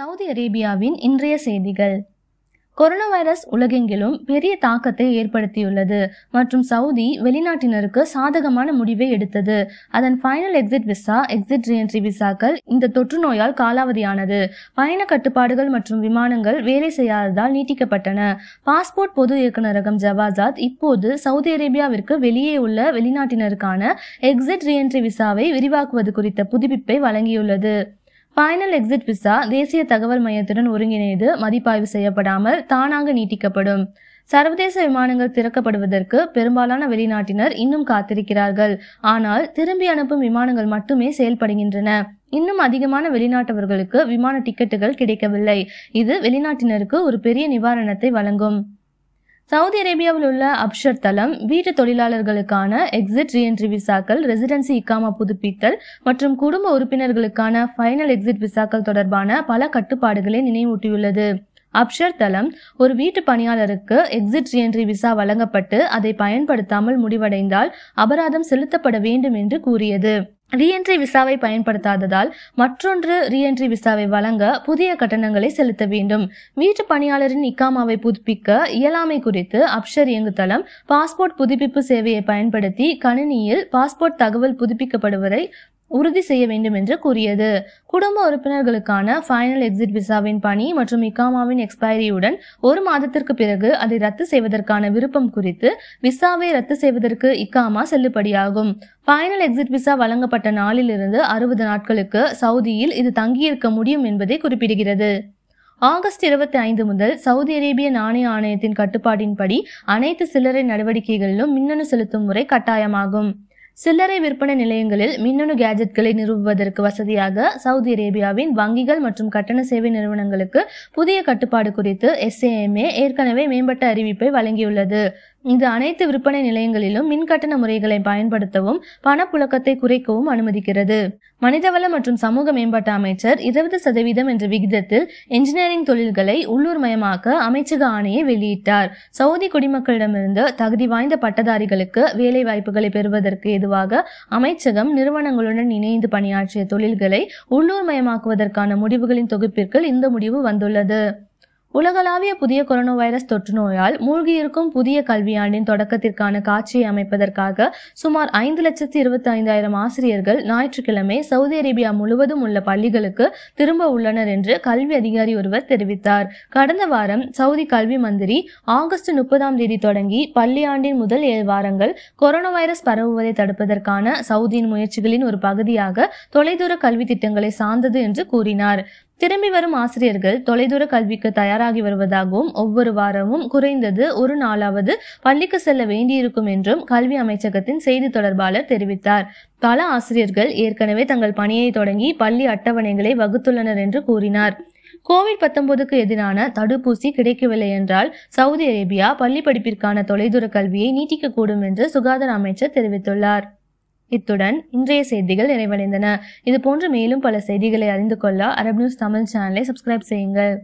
Saudi அரேபியாவின் இன்றைய செய்திகள் கொரோனா வைரஸ் உலகெங்கிலும் பெரிய தாக்கத்தை ஏற்படுத்தியுள்ளது மற்றும் சவுதி வெளிநாட்டினருக்கு சாதகமான முடிவை எடுத்தது அதன் final exit visa exit reentry விசாக்கள் இந்த தொற்று நோயால் காலாவதியானது பயண கட்டுப்பாடுகள் மற்றும் விமானங்கள் வேலை செய்யாததால் நீட்டிக்கப்பட்டன பாஸ்போர்ட் பொது இயக்குநரகம் ஜவாசாத் இப்போது சவுதி அரேபியாவிற்கு வெளியே உள்ள வெளிநாட்டினருக்கான எக்ஸிட் ரீஎன்ட்ரி விசாவை விரிவாக்குவது குறித்த புதுப்பிப்பை வழங்கியுள்ளது ஃபைனல் எக்ஸிட் விசா தேசிய தகவல் மையத்துடன் ஒருங்கிணைந்து மதிப்பாய்வு செய்யப்படாமல் தானாக நீட்டிக்கப்படும் சர்வதேச விமானங்கள் திறக்கப்படுவதற்கு பெரும்பாலான வெளிநாட்டினர் இன்னும் காத்திருக்கிறார்கள் ஆனால் திரும்பி அனுப்பும் விமானங்கள் மட்டுமே செயல்படுகின்றன இன்னும் அதிகமான வெளிநாட்டவர்களுக்கு விமான டிக்கெட்டுகள் கிடைக்கவில்லை இது வெளிநாட்டினருக்கு ஒரு பெரிய நிவாரணத்தை வழங்கும் சவுதி அரேபியாவில் உள்ள அப்ஷர் தளம் வீட்டு தொழிலாளர்களுக்கான எக்ஸிட் ரீஎன்ட்ரி விசாக்கள் ரெசிடென்சி இக்காமா புதுப்பித்தல் மற்றும் குடும்ப உறுப்பினர்களுக்கான ஃபைனல் எக்ஸிட் விசாக்கள் தொடர்பான பல கட்டுப்பாடுகளை நினைவூட்டியுள்ளது அப்ஷர் தளம் ஒரு வீட்டு பணியாளருக்கு எக்ஸிட் ரீஎன்ட்ரி விசா வழங்கப்பட்டு அதை பயன்படுத்தாமல் முடிவடைந்தால் அபராதம் செலுத்தப்பட வேண்டும் என்று கூறியது ரீஎன்ட்ரி விசாவை பயன்படுத்தாததால் மற்றொன்று ரீஎன்ட்ரி விசாவை வழங்க புதிய கட்டணங்களை செலுத்த வேண்டும் வீட்டு பணியாளரின் இக்காமாவை புதுப்பிக்க இயலாமை குறித்து அப்ஷர் இயங்குதளம் பாஸ்போர்ட் புதுப்பிப்பு சேவையை பயன்படுத்தி கணினியில் பாஸ்போர்ட் தகவல் புதுப்பிக்கப்படுவதை உறுதி செய்ய வேண்டும் என்று கூறியது குடும்ப உறுப்பினர்களுக்கான ஃபைனல் எக்ஸிட் விசாவின் பணி மற்றும் இக்காமாவின் எக்ஸ்பைரியுடன் ஒரு மாதத்திற்கு பிறகு அதை ரத்து செய்வதற்கான விருப்பம் குறித்து விசாவை ரத்து செய்வதற்கு இக்காமா செல்லுபடியாகும் ஃபைனல் எக்ஸிட் விசா வழங்கப்பட்ட நாளிலிருந்து அறுபது நாட்களுக்கு சவுதியில் இது தங்கியிருக்க முடியும் என்பதை குறிப்பிடுகிறது ஆகஸ்ட் இருபத்தி ஐந்து முதல் சவுதி அரேபிய நாணய ஆணையத்தின் கட்டுப்பாட்டின்படி அனைத்து சில்லறை நடவடிக்கைகளிலும் மின்னணு செலுத்தும் முறை கட்டாயமாகும் சில்லறை விற்பனை நிலையங்களில் மின்னணு கேஜெட்களை நிறுவுவதற்கு வசதியாக சவுதி அரேபியாவின் வங்கிகள் மற்றும் கட்டண சேவை நிறுவனங்களுக்கு புதிய கட்டுப்பாடு குறித்து எஸ்ஏஎம்ஏ ஏற்கனவே மேம்பட்ட அறிவிப்பை வழங்கியுள்ளது இது அனைத்து விற்பனை நிலையங்களிலும் மின்கட்டண முறைகளை பயன்படுத்தவும் பணப்புழக்கத்தை குறைக்கவும் அனுமதிக்கிறது மனிதவள மற்றும் சமூக மேம்பாட்டு அமைச்சர் இருபது சதவீதம் என்ற விகிதத்தில் என்ஜினியரிங் தொழில்களை உள்ளூர் மயமாக்க அமைச்சக ஆணையை வெளியிட்டார் சவுதி குடிமக்களிடமிருந்து தகுதி வாய்ந்த பட்டதாரிகளுக்கு வேலை வாய்ப்புகளை பெறுவதற்கு ஏதுவாக அமைச்சகம் நிறுவனங்களுடன் இணைந்து பணியாற்றிய தொழில்களை உள்ளூர் மயமாக்குவதற்கான முடிவுகளின் தொகுப்பிற்குள் இந்த முடிவு வந்துள்ளது உலகளாவிய புதிய கொரோனா வைரஸ் தொற்று நோயால் மூழ்கியிருக்கும் புதிய கல்வியாண்டின் தொடக்கத்திற்கான காட்சியை அமைப்பதற்காக சுமார் ஐந்து லட்சத்து இருபத்தி ஐந்தாயிரம் ஆசிரியர்கள் ஞாயிற்றுக்கிழமை சவுதி அரேபியா முழுவதும் உள்ள பள்ளிகளுக்கு திரும்ப உள்ளனர் என்று கல்வி அதிகாரி ஒருவர் தெரிவித்தார் கடந்த வாரம் சவுதி கல்வி மந்திரி ஆகஸ்ட் முப்பதாம் தேதி தொடங்கி பள்ளியாண்டின் முதல் ஏழு வாரங்கள் கொரோனா வைரஸ் பரவுவதை தடுப்பதற்கான சவுதியின் முயற்சிகளின் ஒரு பகுதியாக தொலைதூர கல்வி திட்டங்களை சார்ந்தது என்று கூறினார் திரும்பி வரும் ஆசிரியர்கள் தொலைதூர கல்விக்கு தயாராகி வருவதாகவும் ஒவ்வொரு வாரமும் குறைந்தது ஒரு நாளாவது பள்ளிக்கு செல்ல வேண்டியிருக்கும் என்றும் கல்வி அமைச்சகத்தின் செய்தி தொடர்பாளர் தெரிவித்தார் பல ஆசிரியர்கள் ஏற்கனவே தங்கள் பணியை தொடங்கி பள்ளி அட்டவணைகளை வகுத்துள்ளனர் என்று கூறினார் கோவிட் பத்தொன்பதுக்கு எதிரான தடுப்பூசி கிடைக்கவில்லை என்றால் சவுதி அரேபியா பள்ளி படிப்பிற்கான தொலைதூர கல்வியை நீட்டிக்கக்கூடும் என்று சுகாதார அமைச்சர் தெரிவித்துள்ளார் இத்துடன் இன்றைய செய்திகள் நிறைவடைந்தன இது போன்ற மேலும் பல செய்திகளை அறிந்து கொள்ள அரபு நியூஸ் தமிழ் சேனலை சப்ஸ்கிரைப் செய்யுங்கள்